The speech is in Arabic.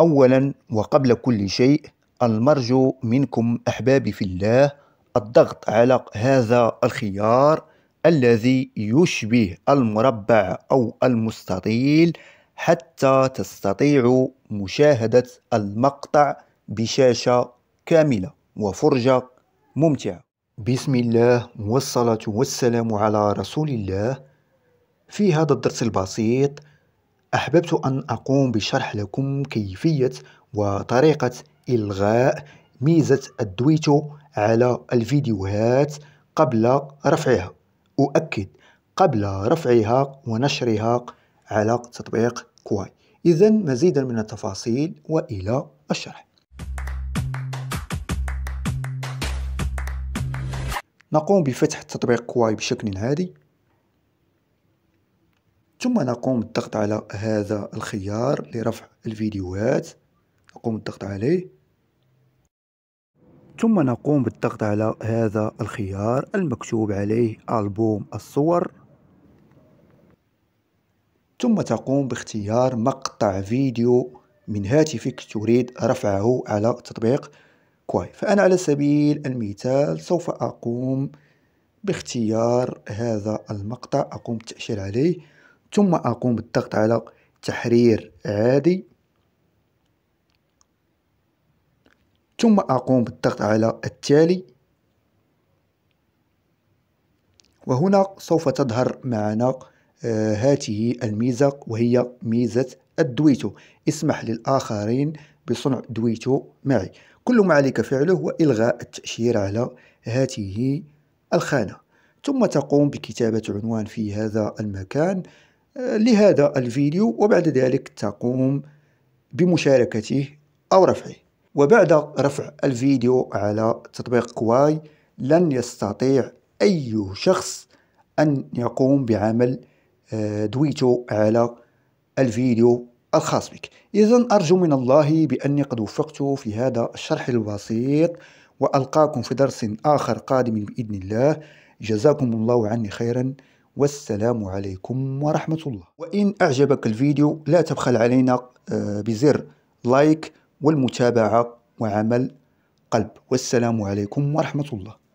أولا وقبل كل شيء المرجو منكم أحبابي في الله الضغط على هذا الخيار الذي يشبه المربع أو المستطيل حتى تستطيعوا مشاهدة المقطع بشاشة كاملة وفرجة ممتعة بسم الله والصلاة والسلام على رسول الله في هذا الدرس البسيط أحببت أن أقوم بشرح لكم كيفية وطريقة إلغاء ميزة الدويتو على الفيديوهات قبل رفعها أؤكد قبل رفعها ونشرها على تطبيق كواي إذا مزيدا من التفاصيل وإلى الشرح نقوم بفتح تطبيق كواي بشكل عادي ثم نقوم بالضغط على هذا الخيار لرفع الفيديوهات نقوم بالضغط عليه ثم نقوم بالضغط على هذا الخيار المكتوب عليه ألبوم الصور ثم تقوم باختيار مقطع فيديو من هاتفك تريد رفعه على تطبيق كواي فأنا على سبيل المثال سوف أقوم باختيار هذا المقطع أقوم بالتأشير عليه ثم أقوم بالضغط على تحرير عادي ثم أقوم بالضغط على التالي وهنا سوف تظهر معنا آه، هذه الميزة وهي ميزة الدويتو اسمح للآخرين بصنع دويتو معي كل ما عليك فعله هو إلغاء التأشير على هذه الخانة ثم تقوم بكتابة عنوان في هذا المكان لهذا الفيديو وبعد ذلك تقوم بمشاركته أو رفعه وبعد رفع الفيديو على تطبيق كواي لن يستطيع أي شخص أن يقوم بعمل آه، دويتو على الفيديو الخاص بك إذا أرجو من الله بأني قد وفقت في هذا الشرح البسيط وألقاكم في درس آخر قادم بإذن الله جزاكم الله عني خيرا والسلام عليكم ورحمة الله وإن أعجبك الفيديو لا تبخل علينا آه، بزر لايك والمتابعة وعمل قلب والسلام عليكم ورحمة الله